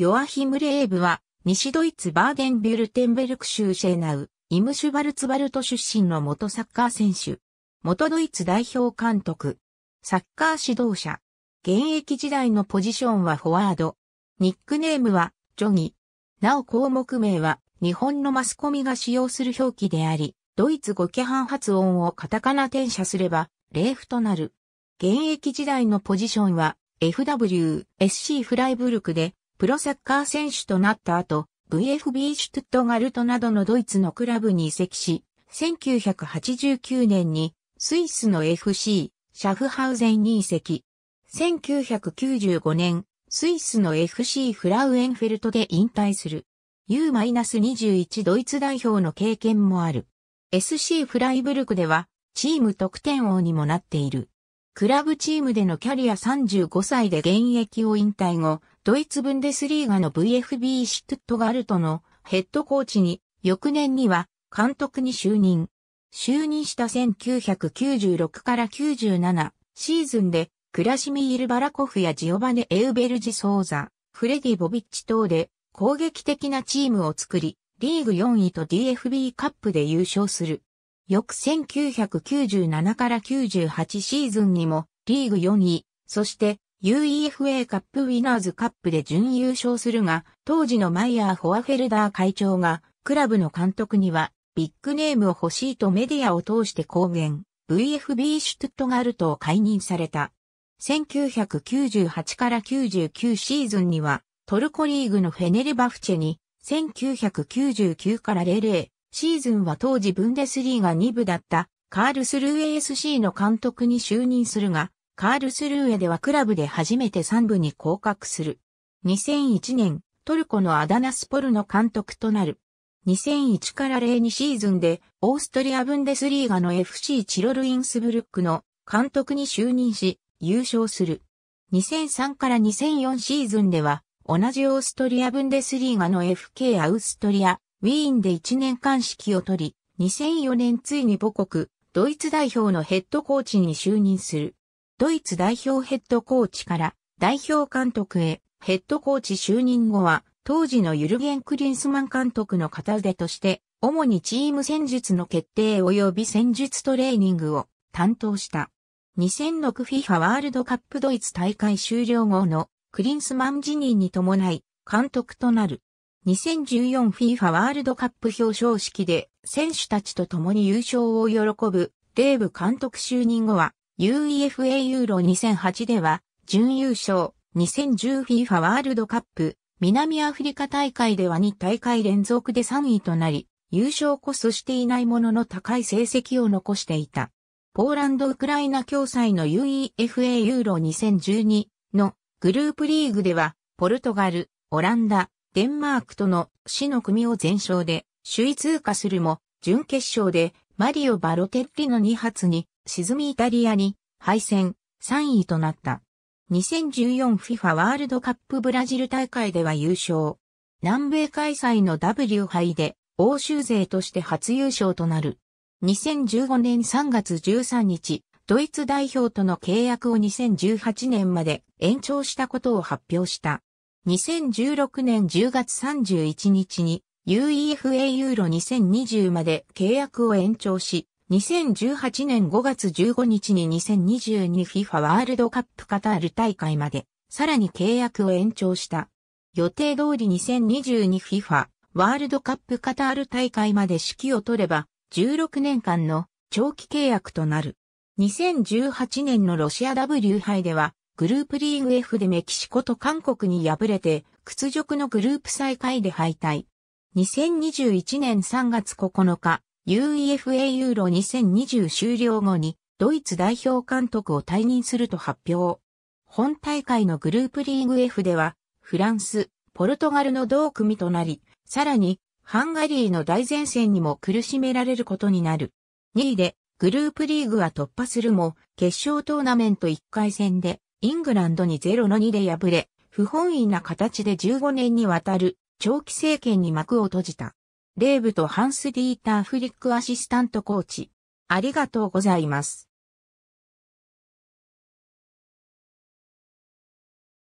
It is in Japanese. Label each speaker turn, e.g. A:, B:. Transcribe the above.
A: ヨアヒム・レーブは、西ドイツバーデン・ビュルテンベルク州シェーナウ、イムシュバルツバルト出身の元サッカー選手。元ドイツ代表監督。サッカー指導者。現役時代のポジションはフォワード。ニックネームは、ジョギ。なお項目名は、日本のマスコミが使用する表記であり、ドイツ語規範発音をカタカナ転写すれば、レーフとなる。現役時代のポジションは、FW、SC フライブルクで、プロサッカー選手となった後、VFB シュトゥットガルトなどのドイツのクラブに移籍し、1989年にスイスの FC、シャフハウゼンに移籍。1995年、スイスの FC フラウエンフェルトで引退する。U-21 ドイツ代表の経験もある。SC フライブルクでは、チーム得点王にもなっている。クラブチームでのキャリア35歳で現役を引退後、ドイツブンデスリーガの VFB シュトゥットガルトのヘッドコーチに、翌年には監督に就任。就任した1996から97シーズンで、クラシミール・バラコフやジオバネ・エウベルジ・ソーザ、フレディ・ボビッチ等で攻撃的なチームを作り、リーグ4位と DFB カップで優勝する。翌1997から98シーズンにもリーグ4位、そして UEFA カップウィナーズカップで準優勝するが、当時のマイヤー・ホアフェルダー会長が、クラブの監督には、ビッグネームを欲しいとメディアを通して公言、VFB シュトゥットガルトを解任された。1998から99シーズンには、トルコリーグのフェネルバフチェに、1999から00シーズンは当時ブンデスリーが2部だった、カールスルー ASC の監督に就任するが、カールスルーエではクラブで初めて3部に降格する。2001年、トルコのアダナスポルの監督となる。2001から02シーズンで、オーストリアブンデスリーガの FC チロルインスブルックの監督に就任し、優勝する。2003から2004シーズンでは、同じオーストリアブンデスリーガの FK アウストリア、ウィーンで1年間指揮を取り、2004年ついに母国、ドイツ代表のヘッドコーチに就任する。ドイツ代表ヘッドコーチから代表監督へヘッドコーチ就任後は当時のユルゲン・クリンスマン監督の片腕として主にチーム戦術の決定及び戦術トレーニングを担当した。2006 FIFA ワールドカップドイツ大会終了後のクリンスマン辞任に伴い監督となる。2014 FIFA ワールドカップ表彰式で選手たちと共に優勝を喜ぶデーブ監督就任後は UEFA ユーロ2008では、準優勝、2010FIFA ワールドカップ、南アフリカ大会では2大会連続で3位となり、優勝こそしていないものの高い成績を残していた。ポーランド・ウクライナ共催の UEFA ユーロ2012のグループリーグでは、ポルトガル、オランダ、デンマークとの死の組を全勝で、首位通過するも、準決勝でマリオ・バロテッリの2発に沈みイタリアに敗戦3位となった。2014FIFA ワールドカップブラジル大会では優勝。南米開催の W 杯で欧州勢として初優勝となる。2015年3月13日、ドイツ代表との契約を2018年まで延長したことを発表した。2016年10月31日に UEFA ユーロ2020まで契約を延長し、2018年5月15日に 2022FIFA ワールドカップカタール大会まで、さらに契約を延長した。予定通り 2022FIFA ワールドカップカタール大会まで指揮を取れば、16年間の長期契約となる。2018年のロシア W 杯では、グループリーグ F でメキシコと韓国に敗れて、屈辱のグループ再開で敗退。2021年3月9日、UEFA ユーロ2020終了後にドイツ代表監督を退任すると発表。本大会のグループリーグ F ではフランス、ポルトガルの同組となり、さらにハンガリーの大前線にも苦しめられることになる。2位でグループリーグは突破するも決勝トーナメント1回戦でイングランドに0の2で敗れ、不本意な形で15年にわたる長期政権に幕を閉じた。レーブとハンス・ディーター・フリックアシスタントコーチ。ありがとうございます。